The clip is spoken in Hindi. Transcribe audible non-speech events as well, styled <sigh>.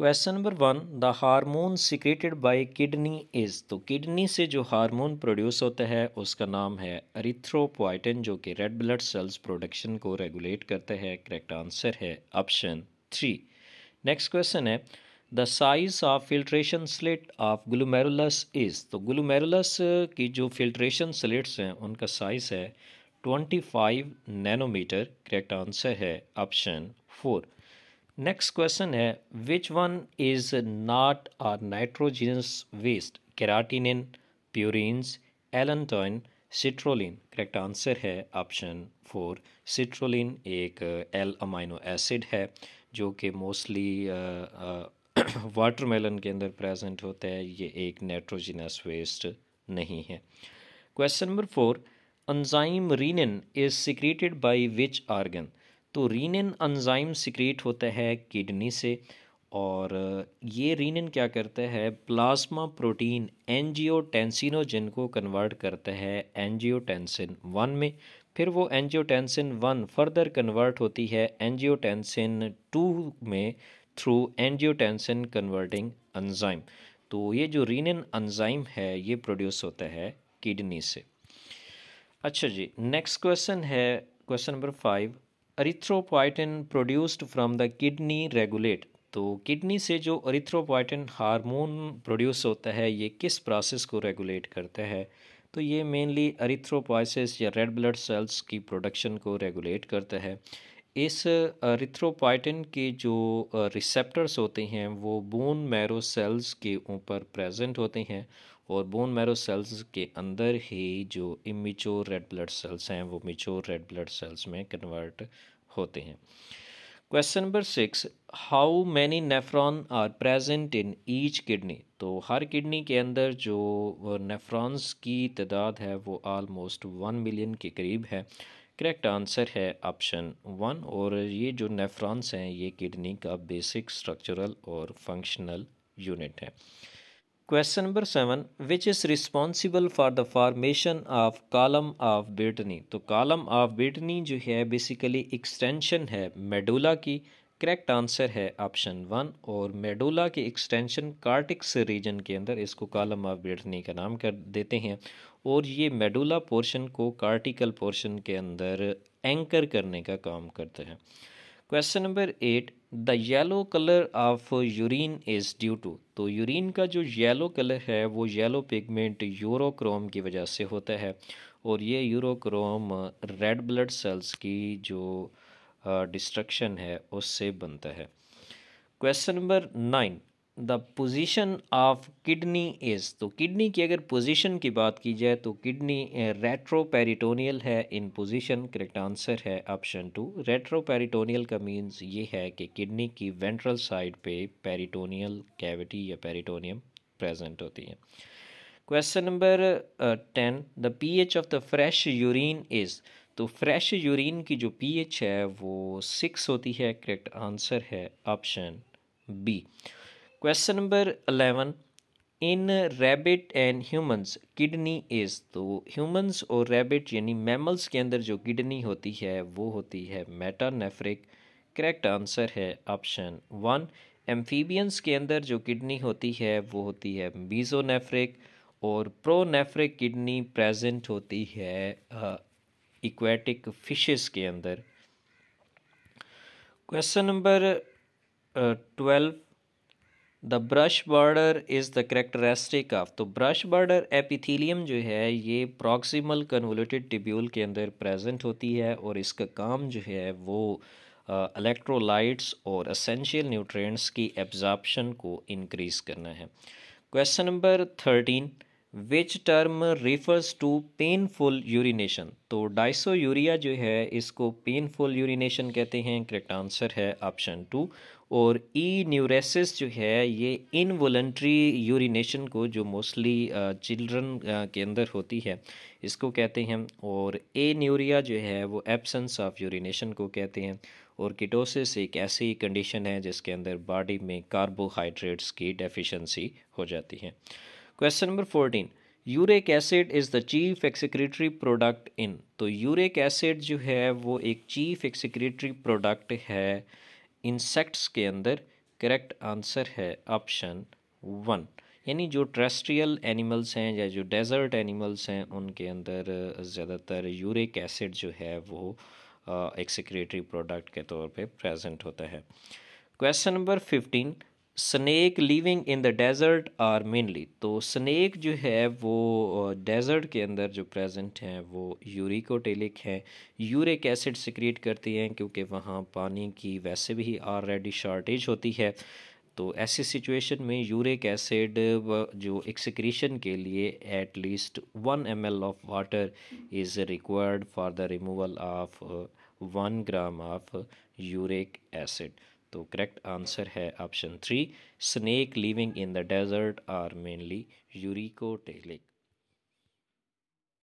question number one the hormone secreted by kidney is तो किडनी से जो हार्मोन प्रोड्यूस होता है उसका नाम है अरिथ्रोपोइटन जो कि रेड ब्लड सेल्स प्रोडक्शन को रेगुलेट करता है करेक्ट आंसर है ऑप्शन थ्री नेक्स्ट क्वेश्चन है the size of filtration slit of glomerulus is तो ग्लूमेरुलस की जो फिल्ट्रेशन स्लेट्स हैं उनका साइज़ है twenty five nanometre correct answer है ऑप्शन फोर नेक्स्ट क्वेश्चन है which one is not are nitrogenous waste creatinine purines allantoin citrulline correct answer है ऑप्शन फोर सिट्रोलिन एक एल अमाइनो एसिड है जो कि मोस्टली वाटरमेलन uh, uh, <coughs> के अंदर प्रेजेंट होता है ये एक नाइट्रोजिनस वेस्ट नहीं है question number four enzyme renin is secreted by which organ तो रीनिन एंजाइम सिक्रेट होता है किडनी से और ये रीनिन क्या करता है प्लाज्मा प्रोटीन एनजियोटेंसिनोजिन को कन्वर्ट करता है एनजियोटेंसिन वन में फिर वो एनजियोटेंसिन वन फर्दर कन्वर्ट होती है एनजियोटेंसिन टू में थ्रू एनजियोटेंसिन कन्वर्टिंग एंजाइम तो ये जो रीनिन एंजाइम है ये प्रोड्यूस होता है किडनी से अच्छा जी नेक्स्ट क्वेश्चन है question number five erythropoietin produced from the kidney regulate तो किडनी से जो अरिथ्रोपोइटिन हार्मोन प्रोड्यूस होता है ये किस प्रोसेस को रेगुलेट करता है तो ये मेनली अरिथ्रोपोइसिस या रेड ब्लड सेल्स की प्रोडक्शन को रेगुलेट करता है इस रिथ्रोपाइटिन के जो रिसेप्टर्स होते हैं वो बोन मैरो सेल्स के ऊपर प्रेजेंट होते हैं और बोन मैरो सेल्स के अंदर ही जो इमिच्योर रेड ब्लड सेल्स हैं वो मिच्योर रेड ब्लड सेल्स में कन्वर्ट होते हैं question number six how many nephron are present in each kidney तो हर किडनी के अंदर जो नेफ्रॉन्स की तादाद है वो आलमोस्ट वन मिलियन के करीब है करेक्ट आंसर है ऑप्शन वन और ये जो नेफ्रॉन्स हैं ये किडनी का बेसिक स्ट्रक्चरल और फंक्शनल यूनिट है question number seven which is responsible for the formation of column of Bertini तो कॉलम ऑफ बेटनी जो है बेसिकली एक्सटेंशन है मेडुला की करेक्ट आंसर है ऑप्शन वन और मेडोला के एक्सटेंशन कार्टिक्स रीजन के अंदर इसको कालम ऑफ बेटनी का नाम कर देते हैं और ये मेडोला पोर्शन को कार्टिकल पोर्शन के अंदर एंकर करने का काम करता है question number eight the yellow colour of urine is due to तो यूरिन का जो येलो कलर है वो येलो पिगमेंट यूरोक्रोम की वजह से होता है और ये यूरोक्रोम रेड ब्लड सेल्स की जो डिस्ट्रक्शन है उससे बनता है question number nine the position of kidney is तो किडनी की अगर पोजीशन की बात की जाए तो किडनी रेट्रोपेरिटोनियल है इन पोजीशन करेक्ट आंसर है ऑप्शन टू रेट्रोपेरिटोनियल का मींस ये है कि किडनी की वेंट्रल साइड पे पेरिटोनियल कैविटी या पेरिटोनियम प्रेजेंट होती है question number ten the pH of the fresh urine is तो फ्रेश यूरिन की जो पीएच है वो सिक्स होती है करेक्ट आंसर है option B question number eleven in rabbit and humans kidney is तो ह्यूमंस और रैबिट यानी मैमल्स के अंदर जो किडनी होती है वो होती है मेटानेफ्रिक करेक्ट आंसर है ऑप्शन वन एम्फीबियंस के अंदर जो किडनी होती है वो होती है बीजोनेफ्रिक और प्रोनेफ्रिक किडनी प्रेजेंट होती है इक्वेटिक फिशेस के अंदर question number twelve the brush border is the characteristic of तो ब्रश बॉर्डर एपिथीलियम जो है ये प्रॉक्सिमल कन्वोलेटेड टिब्यूल के अंदर प्रेजेंट होती है और इसका काम जो है वो इलेक्ट्रोलाइट्स uh, और असेंशियल न्यूट्रिएंट्स की एब्जॉर्प्शन को इंक्रीज़ करना है question number thirteen which term refers to painful urination तो डाइसो यूरिया जो है इसको पेनफुल यूरिनेशन कहते हैं करेक्ट आंसर है ऑप्शन टू और ई न्यूरेसिस जो है ये इनवॉलेंट्री यूरिनेशन को जो मोस्टली चिल्ड्रन uh, uh, के अंदर होती है इसको कहते हैं और ए न्यूरिया जो है वो एब्सेंस ऑफ यूरिनेशन को कहते हैं और किटोसिस एक ऐसी कंडीशन है जिसके अंदर बॉडी में कार्बोहाइड्रेट्स की डेफिशिएंसी हो जाती है question number fourteen uric acid is the chief excretory product in तो यूरिक एसिड जो है वो एक चीफ एक्सिक्रेटरी प्रोडक्ट है इंसेक्ट्स के अंदर करेक्ट आंसर है ऑप्शन वन यानी जो ट्रेस्ट्रियल एनिमल्स हैं या जो डेजर्ट एनिमल्स हैं उनके अंदर ज़्यादातर यूरिक एसिड जो है वो एक्सिक्रेटरी प्रोडक्ट के तौर पे प्रेजेंट होता है question number fifteen snake living in the desert are mainly तो स्नैक जो है वो डेजर्ट के अंदर जो प्रेजेंट हैं वो यूरिकोटेलिक हैं यूरिक एसिड सिक्रिएट करती हैं क्योंकि वहाँ पानी की वैसे भी ऑलरेडी शॉर्टेज होती है तो ऐसी सिचुएशन में यूरिक एसिड जो एक्सक्रीशन के लिए at least one M L of water is required for the removal of one gram of uric acid तो करेक्ट आंसर है option three snake living in the desert are mainly uricotelic